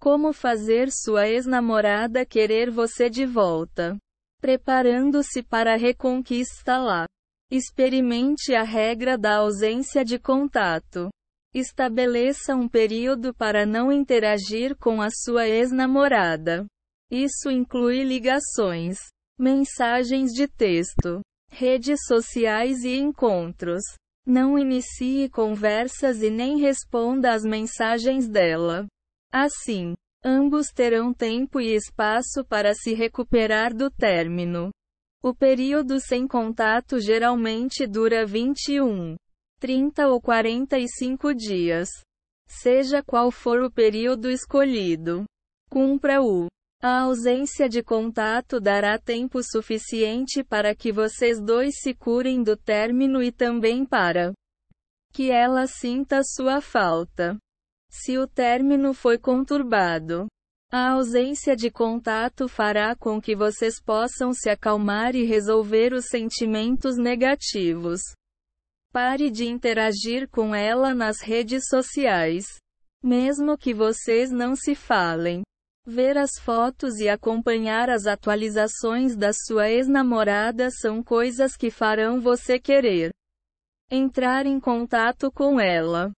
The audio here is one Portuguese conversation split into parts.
Como fazer sua ex-namorada querer você de volta? Preparando-se para a reconquista lá. Experimente a regra da ausência de contato. Estabeleça um período para não interagir com a sua ex-namorada. Isso inclui ligações, mensagens de texto, redes sociais e encontros. Não inicie conversas e nem responda às mensagens dela. Assim, ambos terão tempo e espaço para se recuperar do término. O período sem contato geralmente dura 21, 30 ou 45 dias. Seja qual for o período escolhido, cumpra-o. A ausência de contato dará tempo suficiente para que vocês dois se curem do término e também para que ela sinta sua falta. Se o término foi conturbado, a ausência de contato fará com que vocês possam se acalmar e resolver os sentimentos negativos. Pare de interagir com ela nas redes sociais. Mesmo que vocês não se falem, ver as fotos e acompanhar as atualizações da sua ex-namorada são coisas que farão você querer entrar em contato com ela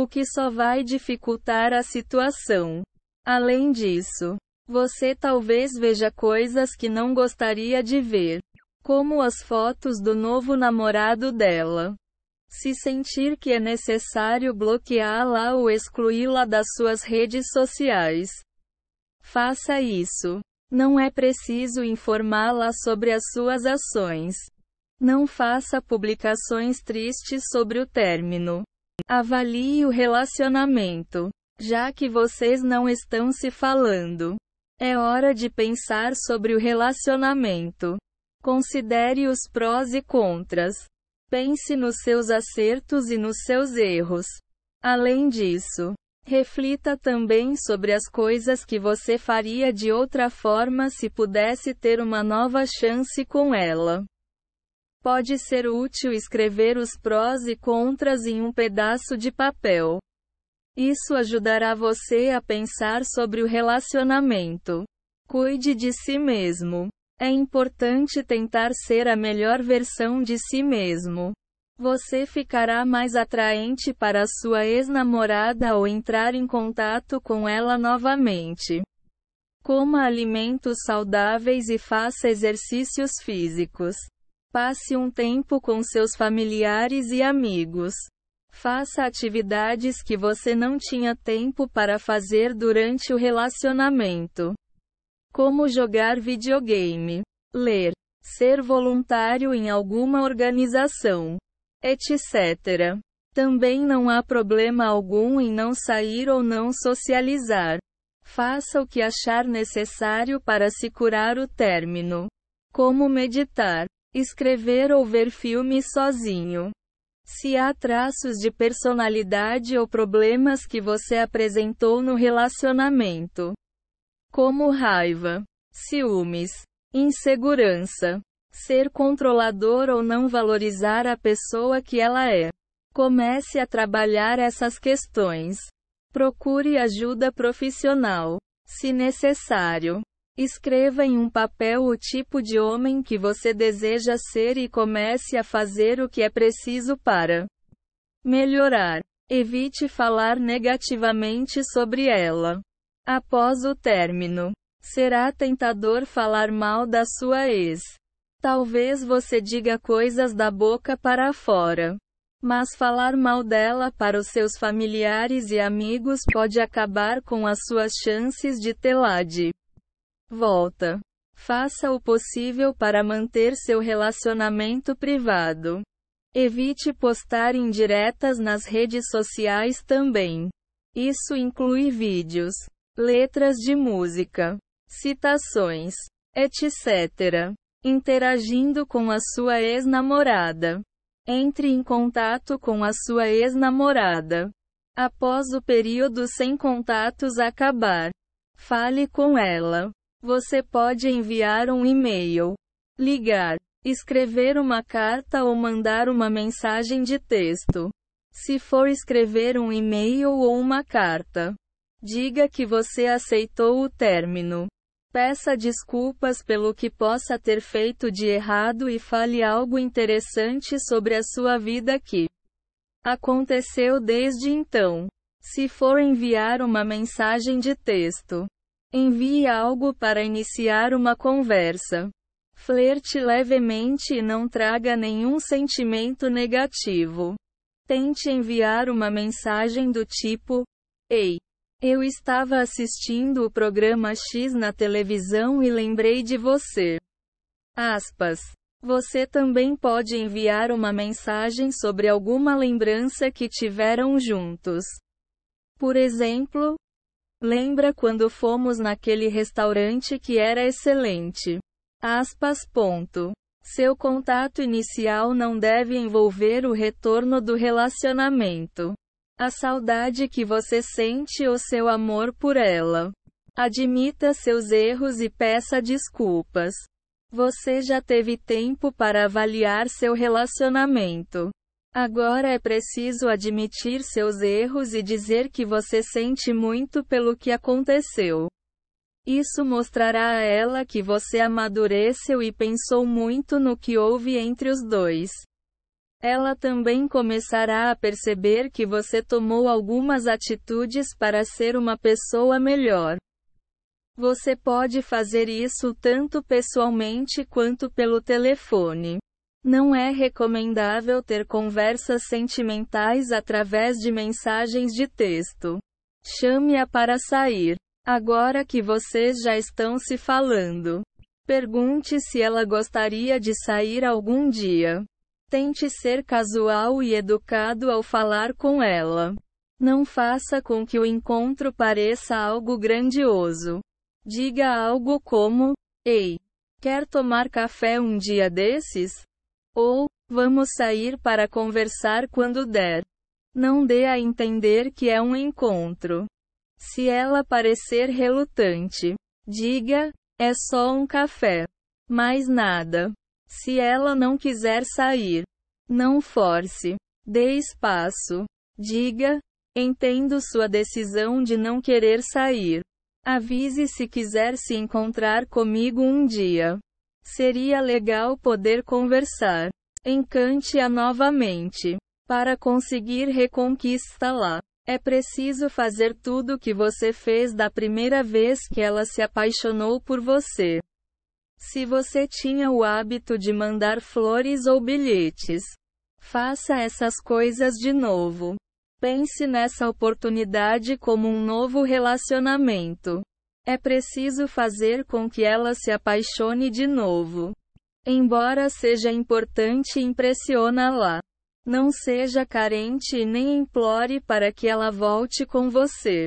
o que só vai dificultar a situação. Além disso, você talvez veja coisas que não gostaria de ver, como as fotos do novo namorado dela. Se sentir que é necessário bloqueá-la ou excluí-la das suas redes sociais, faça isso. Não é preciso informá-la sobre as suas ações. Não faça publicações tristes sobre o término. Avalie o relacionamento. Já que vocês não estão se falando, é hora de pensar sobre o relacionamento. Considere os prós e contras. Pense nos seus acertos e nos seus erros. Além disso, reflita também sobre as coisas que você faria de outra forma se pudesse ter uma nova chance com ela. Pode ser útil escrever os prós e contras em um pedaço de papel. Isso ajudará você a pensar sobre o relacionamento. Cuide de si mesmo. É importante tentar ser a melhor versão de si mesmo. Você ficará mais atraente para sua ex-namorada ao entrar em contato com ela novamente. Coma alimentos saudáveis e faça exercícios físicos. Passe um tempo com seus familiares e amigos. Faça atividades que você não tinha tempo para fazer durante o relacionamento, como jogar videogame, ler, ser voluntário em alguma organização, etc. Também não há problema algum em não sair ou não socializar. Faça o que achar necessário para se curar o término, como meditar Escrever ou ver filmes sozinho. Se há traços de personalidade ou problemas que você apresentou no relacionamento, como raiva, ciúmes, insegurança, ser controlador ou não valorizar a pessoa que ela é, comece a trabalhar essas questões. Procure ajuda profissional, se necessário. Escreva em um papel o tipo de homem que você deseja ser e comece a fazer o que é preciso para melhorar. Evite falar negativamente sobre ela. Após o término, será tentador falar mal da sua ex. Talvez você diga coisas da boca para fora. Mas falar mal dela para os seus familiares e amigos pode acabar com as suas chances de tê-la de Volta. Faça o possível para manter seu relacionamento privado. Evite postar indiretas nas redes sociais também. Isso inclui vídeos, letras de música, citações, etc. Interagindo com a sua ex-namorada. Entre em contato com a sua ex-namorada. Após o período sem contatos acabar, fale com ela. Você pode enviar um e-mail, ligar, escrever uma carta ou mandar uma mensagem de texto. Se for escrever um e-mail ou uma carta, diga que você aceitou o término. Peça desculpas pelo que possa ter feito de errado e fale algo interessante sobre a sua vida que aconteceu desde então. Se for enviar uma mensagem de texto, Envie algo para iniciar uma conversa. Flerte levemente e não traga nenhum sentimento negativo. Tente enviar uma mensagem do tipo: Ei, eu estava assistindo o programa X na televisão e lembrei de você. Aspas. Você também pode enviar uma mensagem sobre alguma lembrança que tiveram juntos. Por exemplo, Lembra quando fomos naquele restaurante que era excelente? Aspas. Ponto. Seu contato inicial não deve envolver o retorno do relacionamento. A saudade que você sente ou seu amor por ela. Admita seus erros e peça desculpas. Você já teve tempo para avaliar seu relacionamento. Agora é preciso admitir seus erros e dizer que você sente muito pelo que aconteceu. Isso mostrará a ela que você amadureceu e pensou muito no que houve entre os dois. Ela também começará a perceber que você tomou algumas atitudes para ser uma pessoa melhor. Você pode fazer isso tanto pessoalmente quanto pelo telefone. Não é recomendável ter conversas sentimentais através de mensagens de texto. Chame-a para sair. Agora que vocês já estão se falando, pergunte se ela gostaria de sair algum dia. Tente ser casual e educado ao falar com ela. Não faça com que o encontro pareça algo grandioso. Diga algo como: Ei, quer tomar café um dia desses? Ou, vamos sair para conversar quando der. Não dê a entender que é um encontro. Se ela parecer relutante, diga: é só um café. Mais nada. Se ela não quiser sair, não force. Dê espaço. Diga: entendo sua decisão de não querer sair. Avise se quiser se encontrar comigo um dia. Seria legal poder conversar. Encante-a novamente. Para conseguir reconquistá-la, é preciso fazer tudo o que você fez da primeira vez que ela se apaixonou por você. Se você tinha o hábito de mandar flores ou bilhetes, faça essas coisas de novo. Pense nessa oportunidade como um novo relacionamento. É preciso fazer com que ela se apaixone de novo. Embora seja importante, impressiona-la. Não seja carente e nem implore para que ela volte com você.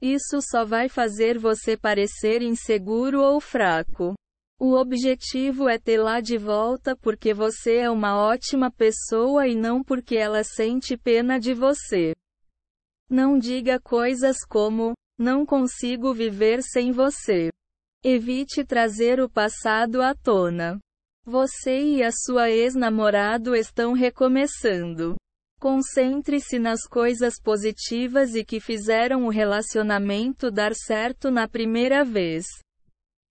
Isso só vai fazer você parecer inseguro ou fraco. O objetivo é tê-la de volta porque você é uma ótima pessoa e não porque ela sente pena de você. Não diga coisas como: não consigo viver sem você. Evite trazer o passado à tona. Você e a sua ex-namorado estão recomeçando. Concentre-se nas coisas positivas e que fizeram o relacionamento dar certo na primeira vez.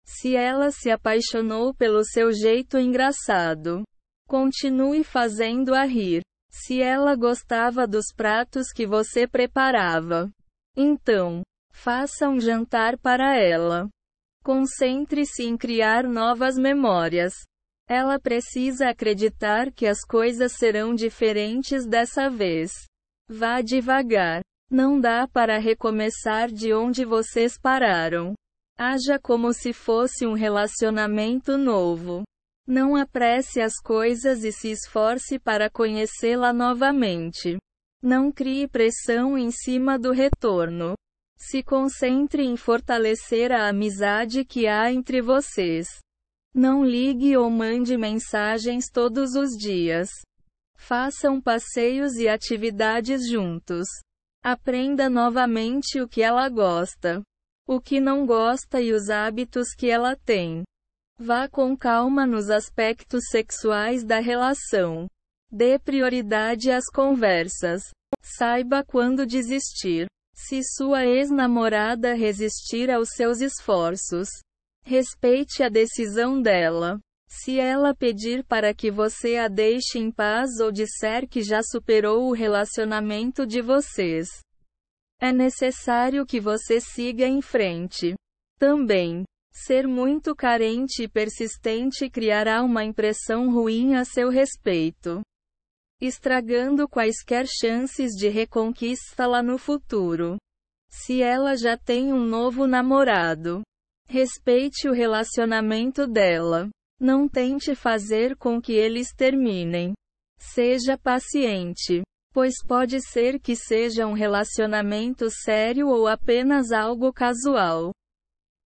Se ela se apaixonou pelo seu jeito engraçado, continue fazendo-a rir. Se ela gostava dos pratos que você preparava, então, Faça um jantar para ela. Concentre-se em criar novas memórias. Ela precisa acreditar que as coisas serão diferentes dessa vez. Vá devagar. Não dá para recomeçar de onde vocês pararam. Haja como se fosse um relacionamento novo. Não apresse as coisas e se esforce para conhecê-la novamente. Não crie pressão em cima do retorno. Se concentre em fortalecer a amizade que há entre vocês. Não ligue ou mande mensagens todos os dias. Façam passeios e atividades juntos. Aprenda novamente o que ela gosta, o que não gosta e os hábitos que ela tem. Vá com calma nos aspectos sexuais da relação. Dê prioridade às conversas. Saiba quando desistir. Se sua ex-namorada resistir aos seus esforços, respeite a decisão dela. Se ela pedir para que você a deixe em paz ou disser que já superou o relacionamento de vocês, é necessário que você siga em frente. Também, ser muito carente e persistente criará uma impressão ruim a seu respeito estragando quaisquer chances de reconquista lá no futuro. Se ela já tem um novo namorado, respeite o relacionamento dela. Não tente fazer com que eles terminem. Seja paciente, pois pode ser que seja um relacionamento sério ou apenas algo casual.